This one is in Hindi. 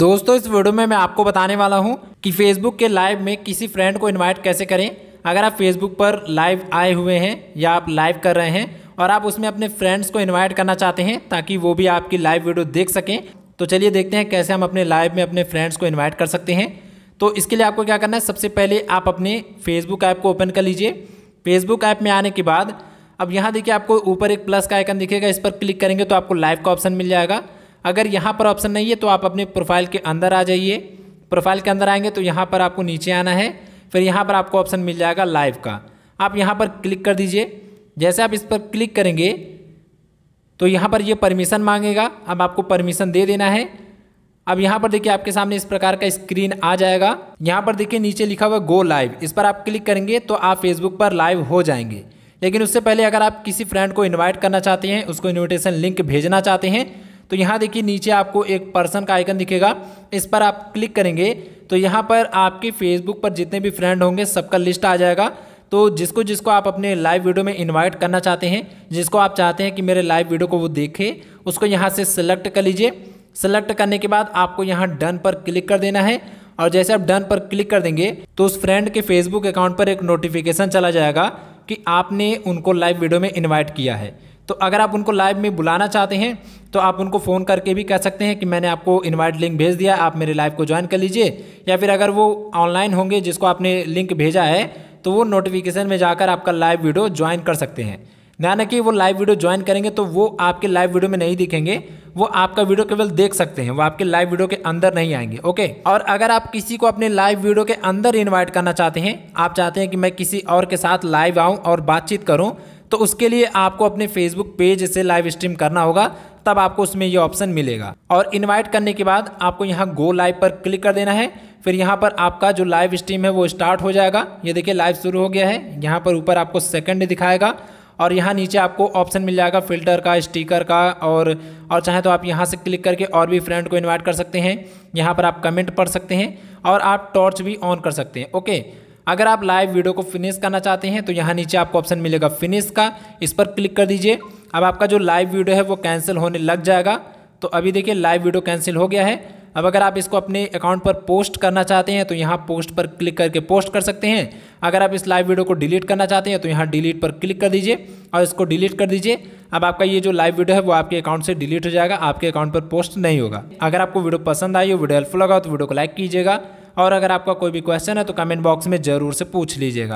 दोस्तों इस वीडियो में मैं आपको बताने वाला हूं कि फेसबुक के लाइव में किसी फ्रेंड को इनवाइट कैसे करें अगर आप फेसबुक पर लाइव आए हुए हैं या आप लाइव कर रहे हैं और आप उसमें अपने फ्रेंड्स को इनवाइट करना चाहते हैं ताकि वो भी आपकी लाइव वीडियो देख सकें तो चलिए देखते हैं कैसे हम अपने लाइव में अपने फ्रेंड्स को इन्वाइट कर सकते हैं तो इसके लिए आपको क्या करना है सबसे पहले आप अपने फेसबुक ऐप को ओपन कर लीजिए फेसबुक ऐप में आने के बाद अब यहाँ देखिए आपको ऊपर एक प्लस का आइकन दिखेगा इस पर क्लिक करेंगे तो आपको लाइव का ऑप्शन मिल जाएगा अगर यहाँ पर ऑप्शन नहीं है तो आप अपने प्रोफाइल के अंदर आ जाइए प्रोफाइल के अंदर आएंगे तो यहाँ पर आपको नीचे आना है फिर यहाँ पर आपको ऑप्शन मिल जाएगा लाइव का आप यहाँ पर क्लिक कर दीजिए जैसे आप इस पर क्लिक करेंगे तो यहाँ पर ये परमिशन मांगेगा अब आपको परमिशन दे देना है अब यहाँ पर देखिए आपके सामने इस प्रकार का स्क्रीन आ जाएगा यहाँ पर देखिए नीचे लिखा हुआ गो लाइव इस पर आप क्लिक करेंगे तो आप फेसबुक पर लाइव हो जाएंगे लेकिन उससे पहले अगर आप किसी फ्रेंड को इनवाइट करना चाहते हैं उसको इन्विटेशन लिंक भेजना चाहते हैं तो यहाँ देखिए नीचे आपको एक पर्सन का आइकन दिखेगा इस पर आप क्लिक करेंगे तो यहाँ पर आपके फेसबुक पर जितने भी फ्रेंड होंगे सबका लिस्ट आ जाएगा तो जिसको जिसको आप अपने लाइव वीडियो में इनवाइट करना चाहते हैं जिसको आप चाहते हैं कि मेरे लाइव वीडियो को वो देखे उसको यहाँ से सिलेक्ट कर लीजिए सेलेक्ट करने के बाद आपको यहाँ डन पर क्लिक कर देना है और जैसे आप डन पर क्लिक कर देंगे तो उस फ्रेंड के फेसबुक अकाउंट पर एक नोटिफिकेशन चला जाएगा कि आपने उनको लाइव वीडियो में इन्वाइट किया है तो अगर आप उनको लाइव में बुलाना चाहते हैं तो आप उनको फ़ोन करके भी कह सकते हैं कि मैंने आपको इनवाइट लिंक भेज दिया आप मेरे लाइव को ज्वाइन कर लीजिए या फिर अगर वो ऑनलाइन होंगे जिसको आपने लिंक भेजा है तो वो नोटिफिकेशन में जाकर आपका लाइव वीडियो ज्वाइन कर सकते हैं ध्यान रखिए वो लाइव वीडियो ज्वाइन करेंगे तो वो आपके लाइव वीडियो में नहीं दिखेंगे वो आपका वीडियो केवल देख सकते हैं वो आपके लाइव वीडियो के अंदर नहीं आएंगे ओके और अगर आप किसी को अपने लाइव वीडियो के अंदर इन्वाइट करना चाहते हैं आप चाहते हैं कि मैं किसी और के साथ लाइव आऊँ और बातचीत करूँ तो उसके लिए आपको अपने फेसबुक पेज से लाइव स्ट्रीम करना होगा तब आपको उसमें ये ऑप्शन मिलेगा और इनवाइट करने के बाद आपको यहाँ गो लाइव पर क्लिक कर देना है फिर यहाँ पर आपका जो लाइव स्ट्रीम है वो स्टार्ट हो जाएगा ये देखिए लाइव शुरू हो गया है यहाँ पर ऊपर आपको सेकंड दिखाएगा और यहाँ नीचे आपको ऑप्शन मिल जाएगा फ़िल्टर का स्टिकर का और और चाहे तो आप यहाँ से क्लिक करके और भी फ्रेंड को इन्वाइट कर सकते हैं यहाँ पर आप कमेंट पढ़ सकते हैं और आप टॉर्च भी ऑन कर सकते हैं ओके अगर आप लाइव वीडियो को फिनिश करना चाहते हैं तो यहाँ नीचे आपको ऑप्शन मिलेगा फिनिश का इस पर क्लिक कर दीजिए अब आपका जो लाइव वीडियो है वो कैंसिल होने लग जाएगा तो अभी देखिए लाइव वीडियो कैंसिल हो गया है अब अगर आप इसको अपने अकाउंट पर पोस्ट करना चाहते हैं तो यहाँ पोस्ट पर क्लिक करके पोस्ट कर सकते हैं अगर आप इस लाइव वीडियो को डिलीट करना चाहते हैं तो यहाँ डिलीट पर क्लिक कर दीजिए और इसको डिलीट कर दीजिए अब आपका ये जो लाइव वीडियो है वो आपके अकाउंट से डिलीट हो जाएगा आपके अकाउंट पर पोस्ट नहीं होगा अगर आपको वीडियो पसंद आई हो वीडियो हेल्पफुल लगा तो वीडियो को लाइक कीजिएगा और अगर आपका कोई भी क्वेश्चन है तो कमेंट बॉक्स में ज़रूर से पूछ लीजिएगा